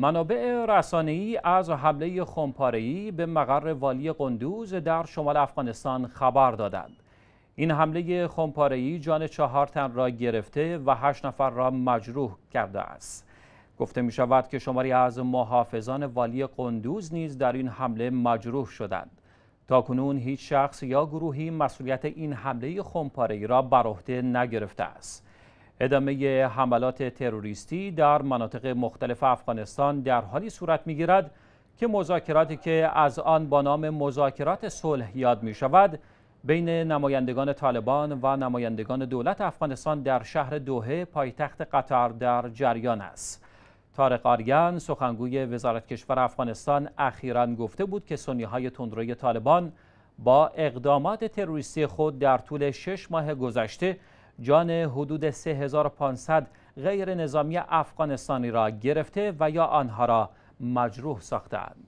منابع رسانه‌ای از حمله ای به مقر والی قندوز در شمال افغانستان خبر دادند. این حمله ای جان چهار تن را گرفته و هشت نفر را مجروح کرده است. گفته می شود که شماری از محافظان والی قندوز نیز در این حمله مجروح شدند. تا کنون هیچ شخص یا گروهی مسئولیت این حمله ای را بر عهده نگرفته است. ادامه حملات تروریستی در مناطق مختلف افغانستان در حالی صورت میگیرد که مذاکراتی که از آن با نام مذاکرات صلح یاد می شود بین نمایندگان طالبان و نمایندگان دولت افغانستان در شهر دوهه پایتخت قطر در جریان است. تارق آریان سخنگوی وزارت کشور افغانستان اخیرا گفته بود که سنی های تندروی طالبان با اقدامات تروریستی خود در طول شش ماه گذشته جان حدود 3500 غیر نظامی افغانستانی را گرفته و یا آنها را مجروح ساختند.